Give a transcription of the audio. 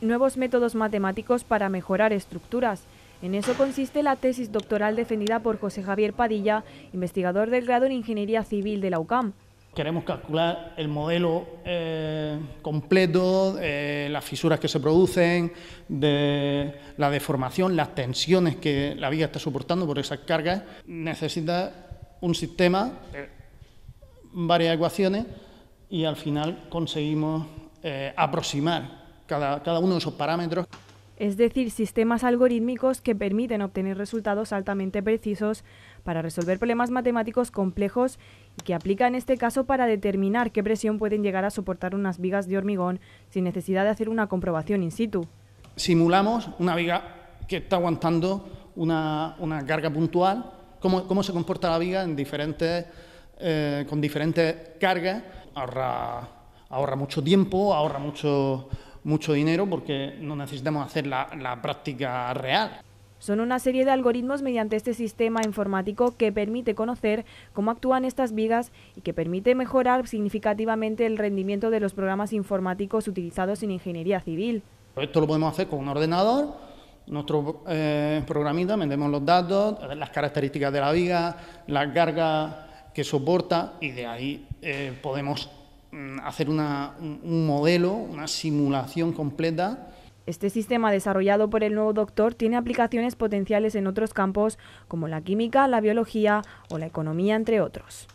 nuevos métodos matemáticos para mejorar estructuras. En eso consiste la tesis doctoral defendida por José Javier Padilla, investigador del grado en Ingeniería Civil de la UCAM. Queremos calcular el modelo eh, completo, eh, las fisuras que se producen, la deformación, las tensiones que la viga está soportando por esas cargas. Necesita un sistema, varias ecuaciones, y al final conseguimos eh, aproximar cada, uno de esos parámetros. Es decir, sistemas algorítmicos que permiten obtener resultados altamente precisos para resolver problemas matemáticos complejos y que aplica en este caso para determinar qué presión pueden llegar a soportar unas vigas de hormigón sin necesidad de hacer una comprobación in situ. Simulamos una viga que está aguantando una, carga puntual, cómo, cómo, se comporta la viga en diferentes, eh, con diferentes cargas, ahorra, ahorra mucho tiempo, ahorra mucho mucho dinero porque no necesitamos hacer la, la práctica real. Son una serie de algoritmos mediante este sistema informático que permite conocer cómo actúan estas vigas y que permite mejorar significativamente el rendimiento de los programas informáticos utilizados en ingeniería civil. Esto lo podemos hacer con un ordenador, nuestro eh, programita, vendemos los datos, las características de la viga, la carga que soporta y de ahí eh, podemos Mm, hacer un modelo, una simulación completa. Este sistema desarrollado por el nuevo doctor tiene aplicaciones potenciales en otros campos como la química, la biología o la economía, entre otros.